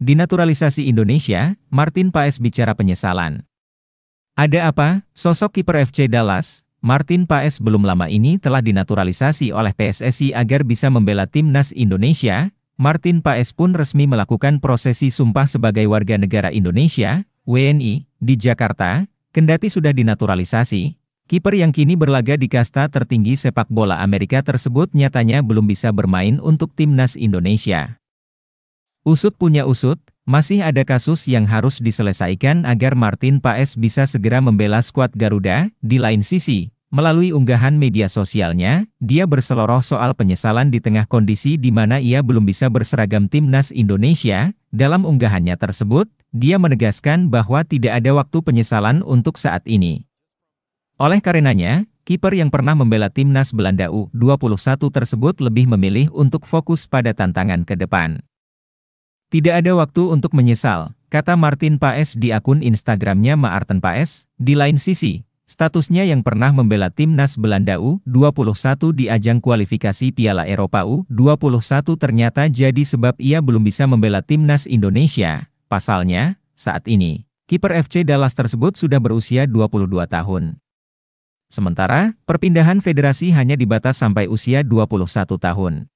Di naturalisasi Indonesia, Martin Paes bicara penyesalan. Ada apa? Sosok kiper FC Dallas, Martin Paes belum lama ini telah dinaturalisasi oleh PSSI agar bisa membela timnas Indonesia. Martin Paes pun resmi melakukan prosesi sumpah sebagai warga negara Indonesia, WNI, di Jakarta, kendati sudah dinaturalisasi, Kiper yang kini berlaga di kasta tertinggi sepak bola Amerika tersebut nyatanya belum bisa bermain untuk timnas Indonesia. Usut punya usut, masih ada kasus yang harus diselesaikan agar Martin Paes bisa segera membela skuad Garuda. Di lain sisi, melalui unggahan media sosialnya, dia berseloroh soal penyesalan di tengah kondisi di mana ia belum bisa berseragam timnas Indonesia. Dalam unggahannya tersebut, dia menegaskan bahwa tidak ada waktu penyesalan untuk saat ini. Oleh karenanya, kiper yang pernah membela timnas Belanda U21 tersebut lebih memilih untuk fokus pada tantangan ke depan. Tidak ada waktu untuk menyesal, kata Martin Paes di akun Instagramnya Maarten Paes. Di lain sisi, statusnya yang pernah membela timnas Belanda U21 di ajang kualifikasi Piala Eropa U21 ternyata jadi sebab ia belum bisa membela timnas Indonesia. Pasalnya, saat ini, kiper FC Dallas tersebut sudah berusia 22 tahun. Sementara, perpindahan federasi hanya dibatas sampai usia 21 tahun.